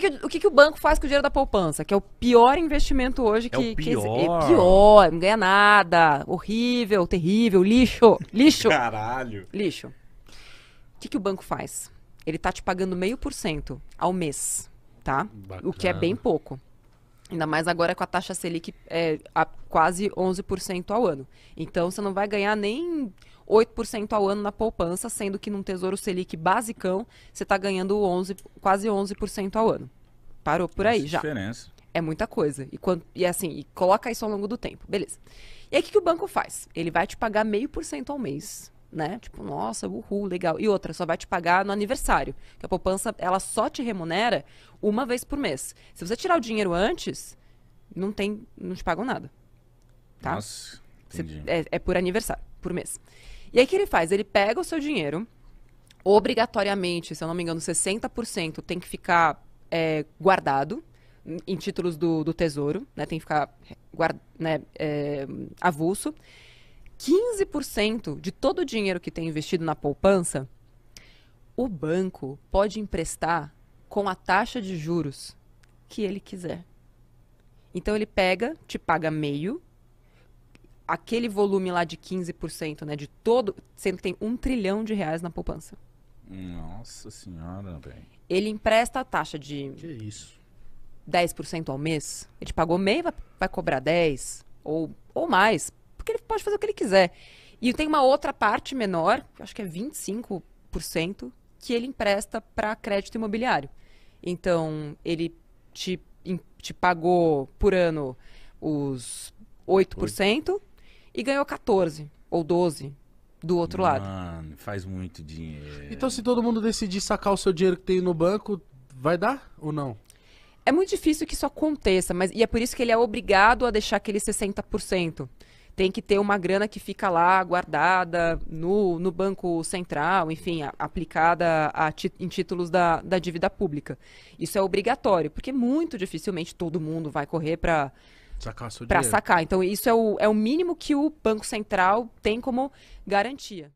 que, o que, que, o banco faz com o dinheiro da poupança? Que é o pior investimento hoje é que. É pior. Que, é pior, não ganha nada. Horrível, terrível, lixo. Lixo. Caralho. Lixo. O que, que o banco faz? Ele tá te pagando meio por cento ao mês, tá? Bacana. O que é bem pouco. Ainda mais agora com a taxa Selic é, a quase 11% ao ano. Então você não vai ganhar nem 8% ao ano na poupança, sendo que num Tesouro Selic basicão você está ganhando 11, quase 11% ao ano. Parou por Nossa, aí já. Diferença. É muita coisa. E, quando, e assim, e coloca isso ao longo do tempo. Beleza. E aí, o que, que o banco faz? Ele vai te pagar meio por cento ao mês né? Tipo, nossa, uhul, legal. E outra, só vai te pagar no aniversário. Que a poupança, ela só te remunera uma vez por mês. Se você tirar o dinheiro antes, não tem, não te pagam nada. Tá? Nossa, você, é, é, por aniversário, por mês. E aí o que ele faz? Ele pega o seu dinheiro, obrigatoriamente, se eu não me engano, 60% tem que ficar é, guardado em títulos do, do tesouro, né, tem que ficar né, é, avulso. 15% de todo o dinheiro que tem investido na poupança, o banco pode emprestar com a taxa de juros que ele quiser. Então ele pega, te paga meio, aquele volume lá de 15%, né, de todo, sendo que tem um trilhão de reais na poupança. Nossa senhora, velho. Ele empresta a taxa de que isso? 10% ao mês. Ele pagou meio, vai, vai cobrar 10% ou, ou mais, porque ele pode fazer o que ele quiser. E tem uma outra parte menor, acho que é 25%, que ele empresta para crédito imobiliário. Então, ele te, te pagou por ano os 8%, 8%. e ganhou 14% ou 12% do outro Mano, lado. faz muito dinheiro. Então, se todo mundo decidir sacar o seu dinheiro que tem no banco, vai dar ou não? É muito difícil que isso aconteça, mas e é por isso que ele é obrigado a deixar aquele 60%. Tem que ter uma grana que fica lá guardada no, no Banco Central, enfim, a, aplicada a, em títulos da, da dívida pública. Isso é obrigatório, porque muito dificilmente todo mundo vai correr para Sacar seu para dinheiro. sacar. Então, isso é o, é o mínimo que o Banco Central tem como garantia.